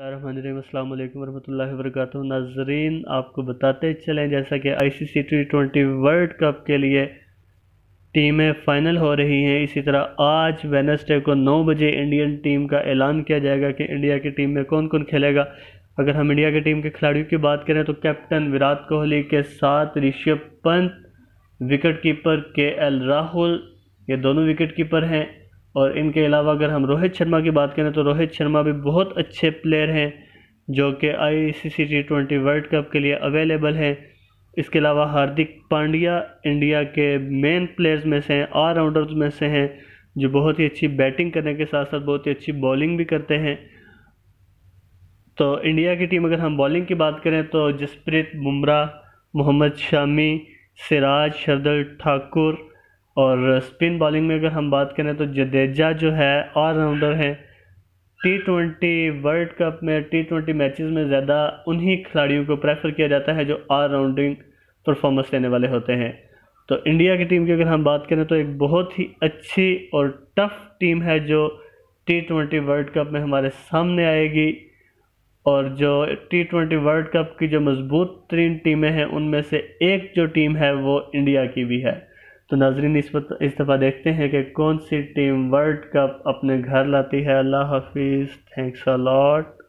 वरि वरक वर्क नाजरीन आपको बताते चलें जैसा कि ICC T twenty world cup के लिए टीमें फ़ाइनल हो रही हैं इसी तरह आज वेनसडे को 9 बजे इंडियन टीम का ऐलान किया जाएगा कि इंडिया की टीम में कौन कौन खेलेगा अगर हम इंडिया की टीम के खिलाड़ियों की बात करें तो कैप्टन विराट कोहली के साथ Rishabh Pant wicket keeper K L Rahul ये दोनों विकेट कीपर हैं और इनके अलावा अगर हम रोहित शर्मा की बात करें तो रोहित शर्मा भी बहुत अच्छे प्लेयर हैं जो कि ICC T twenty world cup के लिए अवेलेबल हैं इसके अलावा हार्दिक पांड्या इंडिया के मेन प्लेयर्स में से हैं ऑलराउंडर्स में से हैं जो बहुत ही अच्छी बैटिंग करने के साथ साथ बहुत ही अच्छी बॉलिंग भी करते हैं तो इंडिया की टीम अगर हम बॉलिंग की बात करें तो जसप्रीत बुमराह मोहम्मद शामी सिराज शरदल ठाकुर और स्पिन बॉलिंग में अगर हम बात करें तो जडेजा जो है ऑलराउंडर हैं टी ट्वेंटी वर्ल्ड कप में टी ट्वेंटी मैचेस में ज़्यादा उन्हीं खिलाड़ियों को प्रेफर किया जाता है जो ऑलराउंडिंग परफॉर्मेंस देने वाले होते हैं तो इंडिया की टीम की अगर हम बात करें तो एक बहुत ही अच्छी और टफ टीम है जो टी ट्वेंटी वर्ल्ड कप में हमारे सामने आएगी और जो टी ट्वेंटी वर्ल्ड कप की जो मजबूत तरीन टीमें हैं उनमें से एक जो टीम है वो इंडिया की भी है तो नाजरीन इस इस दफ़ा देखते हैं कि कौन सी टीम वर्ल्ड कप अपने घर लाती है अल्लाह हाफिज़ थैंक्स अ लॉट